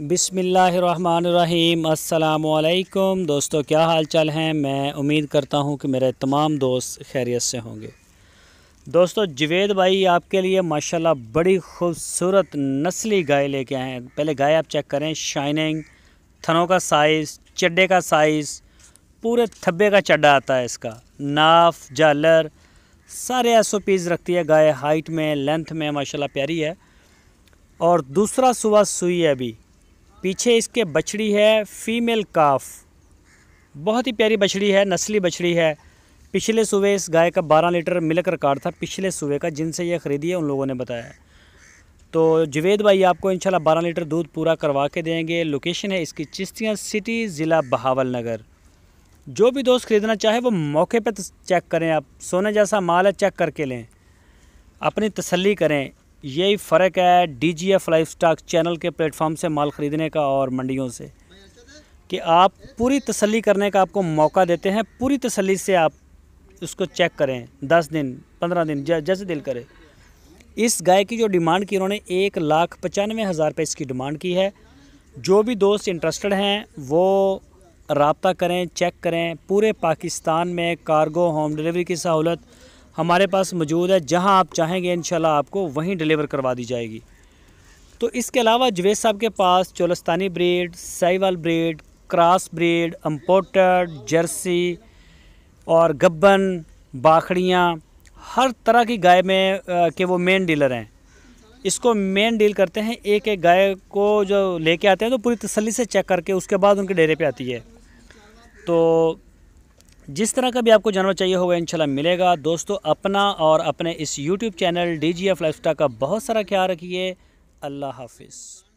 बिसमीम् अल्लाम दोस्तों क्या हाल चाल हैं मैं उम्मीद करता हूं कि मेरे तमाम दोस्त खैरियत से होंगे दोस्तों जवेद भाई आपके लिए माशाल्लाह बड़ी खूबसूरत नस्ली गाय लेके आए हैं पहले गाय आप चेक करें शाइनिंग थनों का साइज़ चड्डे का साइज़ पूरे थब्बे का चड्डा आता है इसका नाफ जालर सारे एस ओ पीज़ रखती है गाय हाइट में लेंथ में माशाल्लाह प्यारी है और दूसरा सुबह सुई है अभी पीछे इसके बछड़ी है फीमेल काफ बहुत ही प्यारी बछड़ी है नस्ली बछड़ी है पिछले सुबह इस गाय का बारह लीटर मिल्क रिकॉर्ड था पिछले सुबह का जिनसे ये ख़रीदी है उन लोगों ने बताया तो जुवेद भाई आपको इंशाल्लाह बारह लीटर दूध पूरा करवा के देंगे लोकेशन है इसकी चिश्तियाँ सिटी ज़िला बहावल नगर जो भी दोस्त ख़रीदना चाहे वो मौके पर चेक करें आप सोने जैसा माल है चेक करके लें अपनी तसली करें यही फ़र्क है D G F life stock channel के प्लेटफॉर्म से माल ख़रीदने का और मंडियों से कि आप पूरी तसल्ली करने का आपको मौका देते हैं पूरी तसल्ली से आप उसको चेक करें दस दिन पंद्रह दिन जैसे दिल करें इस गाय की जो डिमांड की उन्होंने एक लाख पचानवे हज़ार रुपये इसकी डिमांड की है जो भी दोस्त इंटरेस्टेड हैं वो रबता करें चेक करें पूरे पाकिस्तान में कार्गो होम डिलीवरी की सहूलत हमारे पास मौजूद है जहां आप चाहेंगे इन आपको वहीं डिलीवर करवा दी जाएगी तो इसके अलावा जवेद साहब के पास Cholistani breed Sahiwal breed cross breed अम्पोट जर्सी और गब्बन बाखड़ियाँ हर तरह की गाय में आ, के वो मेन डीलर हैं इसको मेन डील करते हैं एक एक गाय को जो लेके आते हैं तो पूरी तसली से चेक करके उसके बाद उनके डेरे पे आती है तो जिस तरह का भी आपको जानवर चाहिए होगा इंशाल्लाह मिलेगा दोस्तों अपना और अपने इस YouTube channel D G F life का बहुत सारा ख्याल रखिए अल्लाह हाफिज़